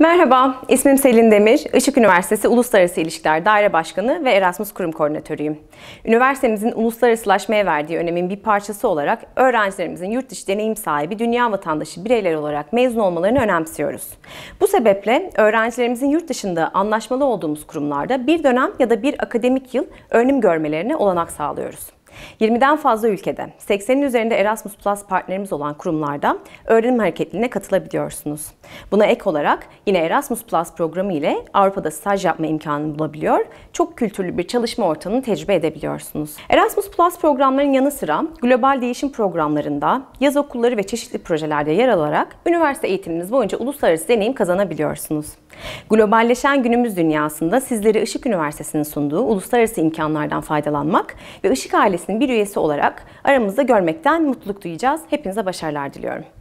Merhaba, ismim Selin Demir. Işık Üniversitesi Uluslararası İlişkiler Daire Başkanı ve Erasmus Kurum Koordinatörüyüm. Üniversitemizin uluslararasılaşmaya verdiği önemin bir parçası olarak öğrencilerimizin yurt dışı deneyim sahibi dünya vatandaşı bireyler olarak mezun olmalarını önemsiyoruz. Bu sebeple öğrencilerimizin yurt dışında anlaşmalı olduğumuz kurumlarda bir dönem ya da bir akademik yıl öğrenim görmelerine olanak sağlıyoruz. 20'den fazla ülkede, 80'in üzerinde Erasmus Plus partnerimiz olan kurumlarda öğrenim hareketliliğine katılabiliyorsunuz. Buna ek olarak yine Erasmus Plus programı ile Avrupa'da staj yapma imkanını bulabiliyor, çok kültürlü bir çalışma ortamını tecrübe edebiliyorsunuz. Erasmus Plus programlarının yanı sıra global değişim programlarında, yaz okulları ve çeşitli projelerde yer alarak üniversite eğitiminiz boyunca uluslararası deneyim kazanabiliyorsunuz. Globalleşen günümüz dünyasında sizlere Işık Üniversitesi'nin sunduğu uluslararası imkanlardan faydalanmak ve Işık ailesinin bir üyesi olarak aramızda görmekten mutluluk duyacağız. Hepinize başarılar diliyorum.